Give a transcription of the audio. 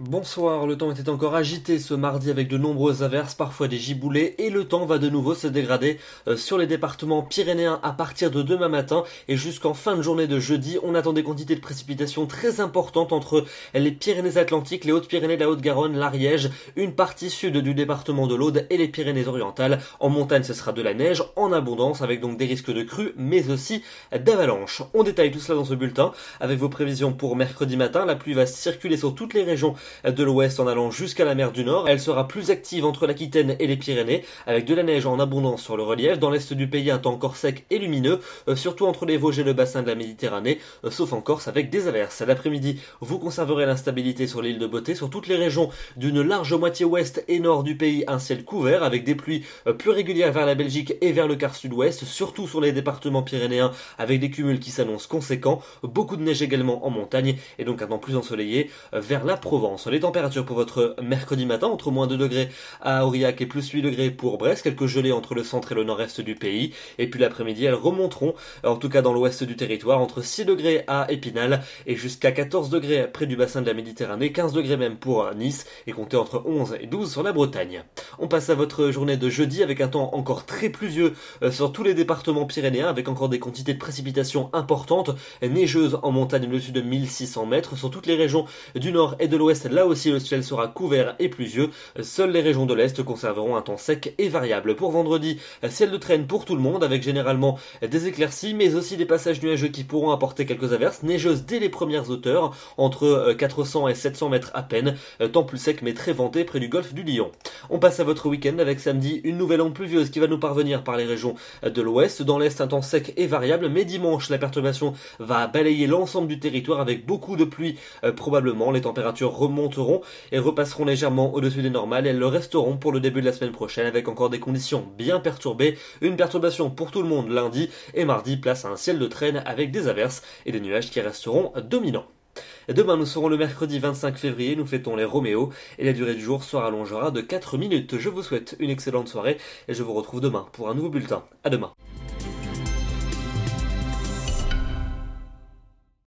Bonsoir, le temps était encore agité ce mardi avec de nombreuses averses, parfois des giboulées, et le temps va de nouveau se dégrader euh, sur les départements pyrénéens à partir de demain matin et jusqu'en fin de journée de jeudi. On attend des quantités de précipitations très importantes entre les Pyrénées-Atlantiques, les Hautes-Pyrénées, la Haute-Garonne, l'Ariège, une partie sud du département de l'Aude et les Pyrénées-Orientales. En montagne, ce sera de la neige en abondance avec donc des risques de crues, mais aussi d'avalanches. On détaille tout cela dans ce bulletin avec vos prévisions pour mercredi matin. La pluie va circuler sur toutes les régions de l'ouest en allant jusqu'à la mer du Nord. Elle sera plus active entre l'Aquitaine et les Pyrénées, avec de la neige en abondance sur le relief. Dans l'est du pays, un temps encore sec et lumineux, euh, surtout entre les Vosges et le bassin de la Méditerranée, euh, sauf en Corse avec des averses. L'après-midi, vous conserverez l'instabilité sur l'île de Beauté. Sur toutes les régions d'une large moitié ouest et nord du pays, un ciel couvert, avec des pluies euh, plus régulières vers la Belgique et vers le quart sud-ouest, surtout sur les départements pyrénéens, avec des cumuls qui s'annoncent conséquents, beaucoup de neige également en montagne, et donc un temps plus ensoleillé vers la Provence. Les températures pour votre mercredi matin, entre moins 2 degrés à Aurillac et plus 8 degrés pour Brest, quelques gelées entre le centre et le nord-est du pays, et puis l'après-midi elles remonteront, en tout cas dans l'ouest du territoire, entre 6 degrés à Épinal et jusqu'à 14 degrés près du bassin de la Méditerranée, 15 degrés même pour Nice, et comptez entre 11 et 12 sur la Bretagne. On passe à votre journée de jeudi avec un temps encore très pluvieux euh, sur tous les départements pyrénéens, avec encore des quantités de précipitations importantes, neigeuses en montagne au dessus de 1600 mètres, sur toutes les régions du nord et de l'ouest là aussi le ciel sera couvert et pluvieux. Seules les régions de l'Est conserveront un temps sec et variable. Pour vendredi, ciel de traîne pour tout le monde avec généralement des éclaircies mais aussi des passages nuageux qui pourront apporter quelques averses neigeuses dès les premières hauteurs, entre 400 euh, et 700 mètres à peine, euh, temps plus sec mais très venté près du golfe du Lion. On passe à votre week-end avec samedi une nouvelle onde pluvieuse qui va nous parvenir par les régions euh, de l'ouest. Dans l'est, un temps sec et variable, mais dimanche, la perturbation va balayer l'ensemble du territoire avec beaucoup de pluie, probablement. Les températures monteront et repasseront légèrement au-dessus des normales. Elles le resteront pour le début de la semaine prochaine avec encore des conditions bien perturbées. Une perturbation pour tout le monde lundi et mardi place à un ciel de traîne avec des averses et des nuages qui resteront dominants. Demain, nous serons le mercredi 25 février, nous fêtons les Roméo et la durée du jour se rallongera de 4 minutes. Je vous souhaite une excellente soirée et je vous retrouve demain pour un nouveau bulletin. À demain.